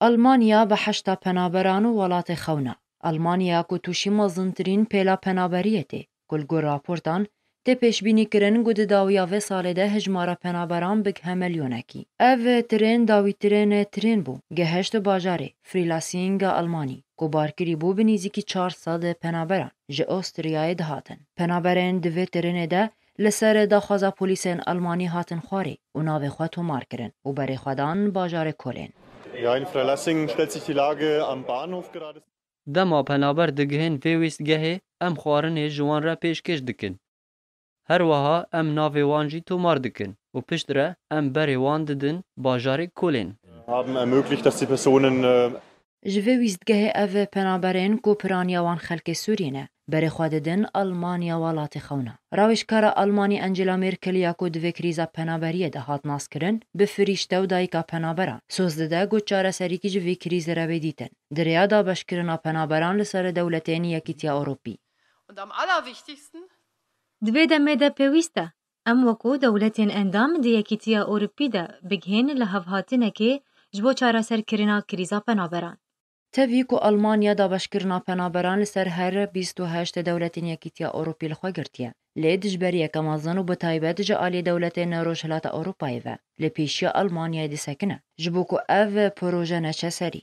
آلمانیا به هشتا پنابران و ولات خونا. آلمانیا کو توشی مزنترین پیلا پنابریه تی. کلگو راپورتان تی پیش بینی کرن گود و ساله ده هجمارا پنابران بگ همه او ترین داوی ترین ترین بو. گهشت باجاره فریلاسینگ آلمانی. کو بارکری بو بنیزی که چار سال پنابران. جه استریای دهاتن. پنابران دوی ترین ده لسر دخوازا پولیسین آلمانی هاتن خواری. اونا به خواه تو مارکرن. و بری کلین. Ja, in Freilassing stellt sich die Lage am Bahnhof gerade. Dema penaber digihên vê wîstgehê em xwarinê ji wan re pêşkêş dikin. Her wiha em navê wan jî tomar dikin û pişt re em berê wan didin bajarê kolên. Haben ermöglicht, dass die Personen äh, Ji vê wîstgehê ev penaberên ku piraniya wan xelkê Sûrî ne. berê xwe didin Almanya welatê xewn e. Rawêjkara Almanî Angela Merkel ya ku divê krîza penaberiyê de hat naskirin, bi firîşte û dayîka penaberan. Soz dide got çareserîkî ji vê krîzê re bê dîtin. Direya dabeşkirina penaberan li serê dewletên Yekîtiya Ewropî. Divê demê de pêwîst e. Em wekû dewletên endam di Yekîtiya Ewropî de bighên li hevhatinekê ji bo çareserkirina krîza penaberan. Tevî ku Almanya dabeşkirina penaberan li ser her 28 dewletên Yekîtiya Ewropî li xwe girtiye. Lê dijberiyeke mazan û bi taybet ji aliyê dewletên Rojhilata Ewropayê ve li pêşiya Almanyayê disekine ji bo ku ev proje neçe serî.